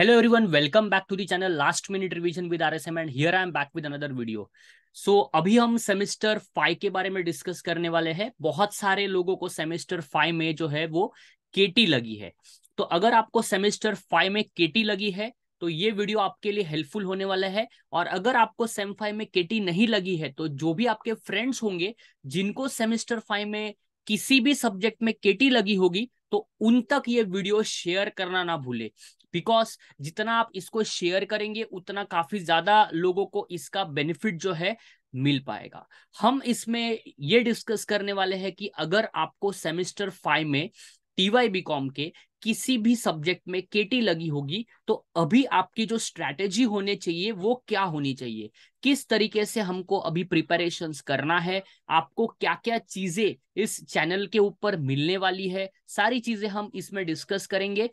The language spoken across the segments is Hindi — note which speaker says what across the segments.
Speaker 1: Hello everyone, welcome back to the channel Last Minute Revision with RSM and here I am back with another video so अभी हम सेमेस्टर फाइव के बारे में डिस्कस करने वाले हैं बहुत सारे लोगों को सेमेस्टर फाइव में जो है वो केटी लगी है तो अगर आपको सेमेस्टर फाइव में केटी लगी है तो ये वीडियो आपके लिए हेल्पफुल होने वाला है और अगर आपको सेम फाइव में केटी नहीं लगी है तो जो भी आपके फ्रेंड्स होंगे जिनको सेमेस्टर फाइव में किसी भी सब्जेक्ट में केटी लगी होगी तो उन तक ये वीडियो शेयर करना ना भूले बिकॉज जितना आप इसको शेयर करेंगे उतना काफी ज्यादा लोगों को इसका बेनिफिट जो है मिल पाएगा हम इसमें ये डिस्कस करने वाले हैं कि अगर आपको सेमेस्टर फाइव में टीवाई बी कॉम के किसी भी सब्जेक्ट में केटी लगी होगी तो अभी आपकी जो स्ट्रैटेजी होने चाहिए वो क्या होनी चाहिए किस तरीके से हमको अभी प्रिपरेशन करना है आपको क्या क्या चीजें इस चैनल के ऊपर मिलने वाली है सारी चीजें हम इसमें डिस्कस करेंगे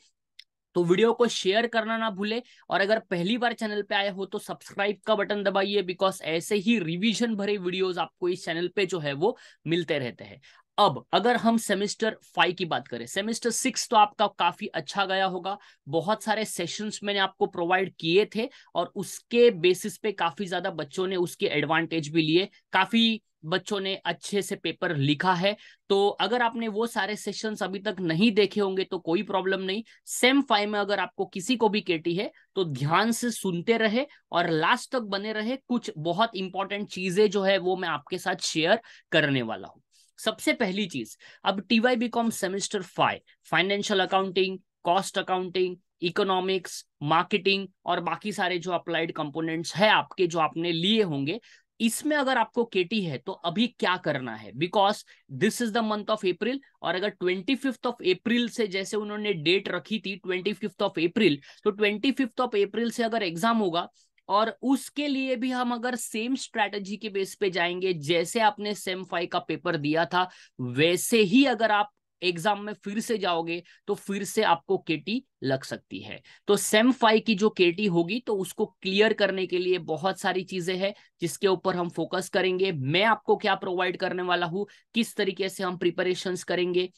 Speaker 1: तो वीडियो को शेयर करना ना भूले और अगर पहली बार चैनल पे आए हो तो सब्सक्राइब का बटन दबाइए बिकॉज ऐसे ही रिवीजन भरे वीडियोस आपको इस चैनल पे जो है वो मिलते रहते हैं अब अगर हम सेमेस्टर फाइव की बात करें सेमेस्टर सिक्स तो आपका काफी अच्छा गया होगा बहुत सारे सेशंस मैंने आपको प्रोवाइड किए थे और उसके बेसिस पे काफी ज्यादा बच्चों ने उसके एडवांटेज भी लिए काफी बच्चों ने अच्छे से पेपर लिखा है तो अगर आपने वो सारे सेशंस अभी तक नहीं देखे होंगे तो कोई प्रॉब्लम नहीं सेम फाइव में अगर आपको किसी को भी केटी है तो ध्यान से सुनते रहे और लास्ट तक बने रहे कुछ बहुत इंपॉर्टेंट चीजें जो है वो मैं आपके साथ शेयर करने वाला हूँ सबसे पहली चीज अब TY BCom semester five financial accounting cost accounting economics marketing और बाकी सारे जो अप्लाइड कंपोनेंट्स है आपके जो आपने लिए होंगे इसमें अगर आपको केटी है तो अभी क्या करना है because this is the month of April और अगर ट्वेंटी फिफ्थ ऑफ अप्रैल से जैसे उन्होंने डेट रखी थी ट्वेंटी फिफ्थ ऑफ अप्रैल तो ट्वेंटी फिफ्थ ऑफ अप्रैल से अगर एग्जाम होगा और उसके लिए भी हम अगर सेम स्ट्रेटजी के बेस पे जाएंगे जैसे आपने सेम फाइव का पेपर दिया था वैसे ही अगर आप एग्जाम में फिर से जाओगे तो फिर से आपको केटी लग सकती है तो सेम फाइव की जो केटी होगी तो उसको क्लियर करने के लिए बहुत सारी चीजें हैं जिसके ऊपर हम फोकस करेंगे मैं आपको क्या प्रोवाइड करने वाला हूँ किस तरीके से हम प्रिपरेशन करेंगे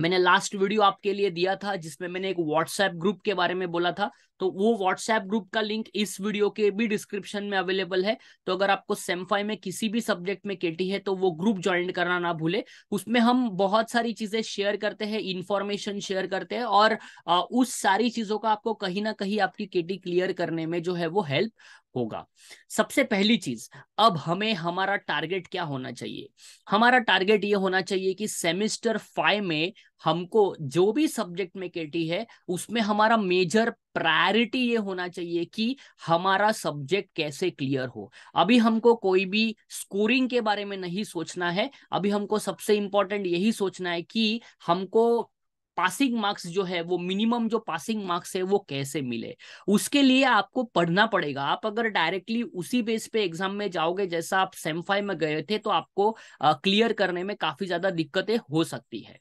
Speaker 1: मैंने लास्ट वीडियो आपके लिए दिया था जिसमें मैंने एक व्हाट्सएप ग्रुप के बारे में बोला था तो वो व्हाट्सएप ग्रुप का लिंक इस वीडियो के भी डिस्क्रिप्शन में अवेलेबल है तो अगर आपको सेमफाई में किसी भी सब्जेक्ट में केटी है तो वो ग्रुप ज्वाइन करना ना भूले उसमें हम बहुत सारी चीजें शेयर करते हैं इंफॉर्मेशन शेयर करते हैं और आ, उस सारी चीजों का आपको कहीं ना कहीं आपकी केटी क्लियर करने में जो है वो हेल्प होगा सबसे पहली चीज अब हमें हमारा टारगेट क्या होना चाहिए हमारा टारगेट ये होना चाहिए कि सेमिस्टर फाइव में हमको जो भी सब्जेक्ट में केटी है उसमें हमारा मेजर प्रायोरिटी ये होना चाहिए कि हमारा सब्जेक्ट कैसे क्लियर हो अभी हमको कोई भी स्कोरिंग के बारे में नहीं सोचना है अभी हमको सबसे इंपॉर्टेंट यही सोचना है कि हमको पासिंग मार्क्स जो है वो मिनिमम जो पासिंग मार्क्स है वो कैसे मिले उसके लिए आपको पढ़ना पड़ेगा आप अगर डायरेक्टली उसी बेस पे एग्जाम में जाओगे जैसा आप सेम फाइव में गए थे तो आपको क्लियर करने में काफी ज्यादा दिक्कतें हो सकती है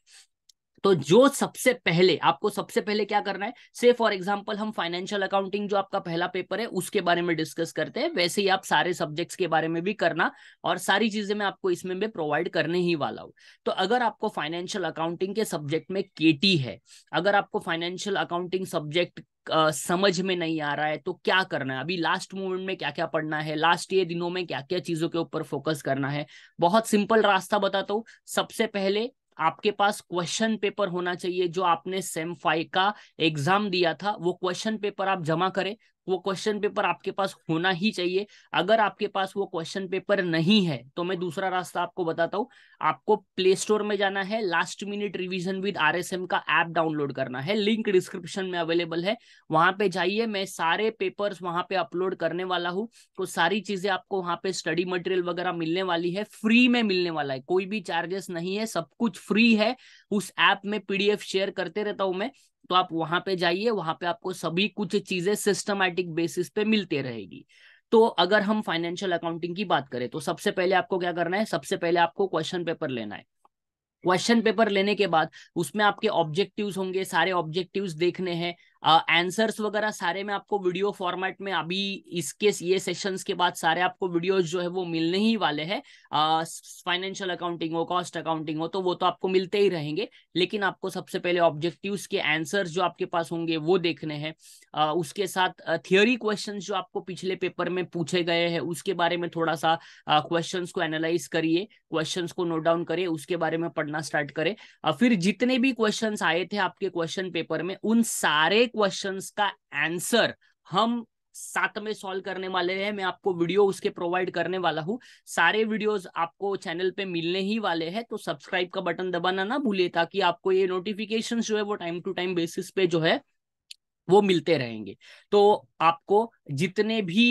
Speaker 1: तो जो सबसे पहले आपको सबसे पहले क्या करना है से फॉर एग्जाम्पल हम फाइनेंशियल अकाउंटिंग जो आपका पहला पेपर है उसके बारे में डिस्कस करते हैं वैसे ही आप सारे सब्जेक्ट्स के बारे में भी करना और सारी चीजें मैं आपको इसमें भी प्रोवाइड करने ही वाला हूँ तो अगर आपको फाइनेंशियल अकाउंटिंग के सब्जेक्ट में के है अगर आपको फाइनेंशियल अकाउंटिंग सब्जेक्ट समझ में नहीं आ रहा है तो क्या करना है अभी लास्ट मोमेंट में क्या क्या पढ़ना है लास्ट ये दिनों में क्या क्या चीजों के ऊपर फोकस करना है बहुत सिंपल रास्ता बताता हूँ सबसे पहले आपके पास क्वेश्चन पेपर होना चाहिए जो आपने सेम फाइव का एग्जाम दिया था वो क्वेश्चन पेपर आप जमा करें वो क्वेश्चन पेपर आपके पास होना ही चाहिए अगर आपके पास वो क्वेश्चन पेपर नहीं है तो मैं दूसरा रास्ता आपको बताता हूँ आपको प्ले स्टोर में जाना है last minute revision with R का ऐप डाउनलोड करना है लिंक डिस्क्रिप्शन में अवेलेबल है वहां पे जाइए मैं सारे पेपर वहां पे अपलोड करने वाला हूँ तो सारी चीजें आपको वहां पे स्टडी मटेरियल वगैरह मिलने वाली है फ्री में मिलने वाला है कोई भी चार्जेस नहीं है सब कुछ फ्री है उस ऐप में पीडीएफ शेयर करते रहता हूं मैं तो आप वहां पे जाइए वहां पे आपको सभी कुछ चीजें सिस्टमैटिक बेसिस पे मिलते रहेगी तो अगर हम फाइनेंशियल अकाउंटिंग की बात करें तो सबसे पहले आपको क्या करना है सबसे पहले आपको क्वेश्चन पेपर लेना है क्वेश्चन पेपर लेने के बाद उसमें आपके ऑब्जेक्टिव्स होंगे सारे ऑब्जेक्टिव्स देखने हैं आंसर्स वगैरह सारे में आपको वीडियो फॉर्मेट में अभी इसके ये सेशंस के बाद सारे आपको वीडियोस जो है वो मिलने ही वाले हैं फाइनेंशियल अकाउंटिंग हो कॉस्ट अकाउंटिंग हो तो वो तो आपको मिलते ही रहेंगे लेकिन आपको सबसे पहले ऑब्जेक्टिव्स के आंसर्स जो आपके पास होंगे वो देखने हैं उसके साथ थियोरी क्वेश्चन जो आपको पिछले पेपर में पूछे गए हैं उसके बारे में थोड़ा सा क्वेश्चन को एनालाइज करिए क्वेश्चन को नोट डाउन करिए उसके बारे में पढ़ना स्टार्ट करें फिर जितने भी क्वेश्चन आए थे आपके क्वेश्चन पेपर में उन सारे क्वेश्चंस का आंसर हम साथ में सॉल्व करने वाले हैं मैं आपको वीडियो उसके प्रोवाइड करने वाला हूँ सारे वीडियोस आपको चैनल पे मिलने ही वाले हैं तो सब्सक्राइब का बटन दबाना ना भूलिए ताकि आपको ये नोटिफिकेशन जो है वो टाइम टू टाइम बेसिस पे जो है वो मिलते रहेंगे तो आपको जितने भी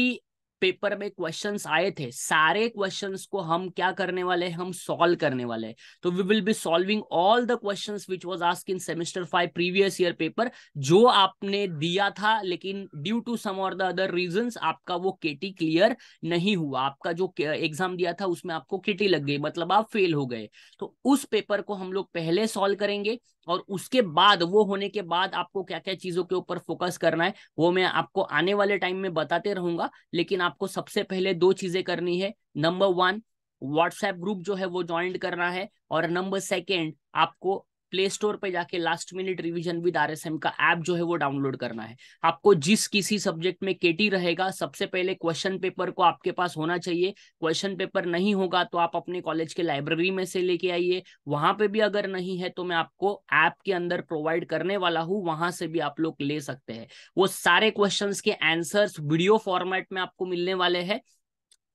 Speaker 1: पेपर में क्वेश्चंस आए थे सारे क्वेश्चंस को हम क्या करने वाले हैं हम सॉल्व करने वाले हैं तो we will be solving all the questions which was ask in semester five previous year paper जो आपने दिया था लेकिन ड्यू टू सम और द अदर रीजंस आपका वो केटी क्लियर नहीं हुआ आपका जो एग्जाम दिया था उसमें आपको केटी लग गई मतलब आप फेल हो गए तो उस पेपर को हम लोग पहले सॉल्व करेंगे और उसके बाद वो होने के बाद आपको क्या क्या चीजों के ऊपर फोकस करना है वो मैं आपको आने वाले टाइम में बताते रहूंगा लेकिन आपको सबसे पहले दो चीजें करनी है नंबर वन व्हाट्सएप ग्रुप जो है वो ज्वाइन करना है और नंबर सेकेंड आपको प्ले स्टोर पे जाके last minute revision with R का ऐप जो है वो डाउनलोड करना है आपको जिस किसी सब्जेक्ट में केटी रहेगा सबसे पहले क्वेश्चन पेपर को आपके पास होना चाहिए क्वेश्चन पेपर नहीं होगा तो आप अपने कॉलेज के लाइब्रेरी में से लेके आइए वहां पे भी अगर नहीं है तो मैं आपको ऐप के अंदर प्रोवाइड करने वाला हूँ वहां से भी आप लोग ले सकते हैं वो सारे क्वेश्चन के आंसर वीडियो फॉर्मेट में आपको मिलने वाले हैं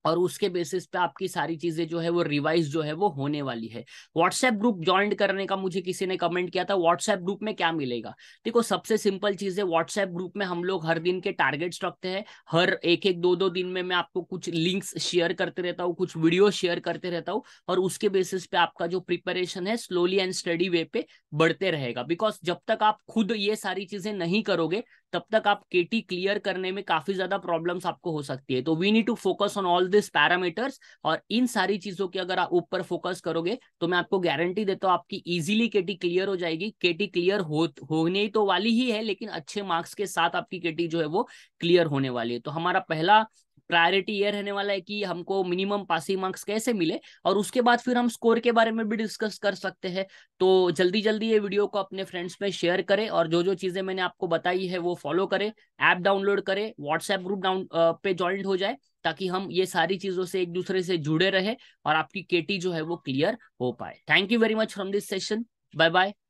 Speaker 1: और उसके बेसिस पे आपकी सारी चीजें जो है वो रिवाइज जो है वो होने वाली है व्हाट्सएप ग्रुप ज्वाइन करने का मुझे किसी ने कमेंट किया था व्हाट्सएप ग्रुप में क्या मिलेगा देखो सबसे सिंपल चीज है व्हाट्सएप ग्रुप में हम लोग हर दिन के टारगेट्स रखते हैं हर एक एक दो दो दिन में मैं आपको कुछ लिंक्स शेयर करते रहता हूँ कुछ वीडियो शेयर करते रहता हूँ और उसके बेसिस पे आपका जो प्रिपरेशन है स्लोली एंड स्टडी वे पे बढ़ते रहेगा बिकॉज जब तक आप खुद ये सारी चीजें नहीं करोगे तब तक आप केटी क्लियर करने में काफी ज्यादा प्रॉब्लम्स आपको हो सकती है तो we need to focus on all this parameters और इन सारी चीजों के अगर आप ऊपर फोकस करोगे तो मैं आपको गारंटी देता हूँ आपकी इजीली केटी क्लियर हो जाएगी केटी क्लियर हो होने तो वाली ही है लेकिन अच्छे मार्क्स के साथ आपकी केटी जो है वो क्लियर होने वाली है तो हमारा पहला प्रायोरिटी ये रहने वाला है कि हमको मिनिमम पासिंग मार्क्स कैसे मिले और उसके बाद फिर हम स्कोर के बारे में भी डिस्कस कर सकते हैं तो जल्दी जल्दी ये वीडियो को अपने फ्रेंड्स में शेयर करें और जो जो चीज़ें मैंने आपको बताई है वो फॉलो करें ऐप डाउनलोड करें व्हाट्सएप ग्रुप डाउन पे ज्वाइंट हो जाए ताकि हम ये सारी चीज़ों से एक दूसरे से जुड़े रहे और आपकी केटी जो है वो क्लियर हो पाए thank you very much from this session bye bye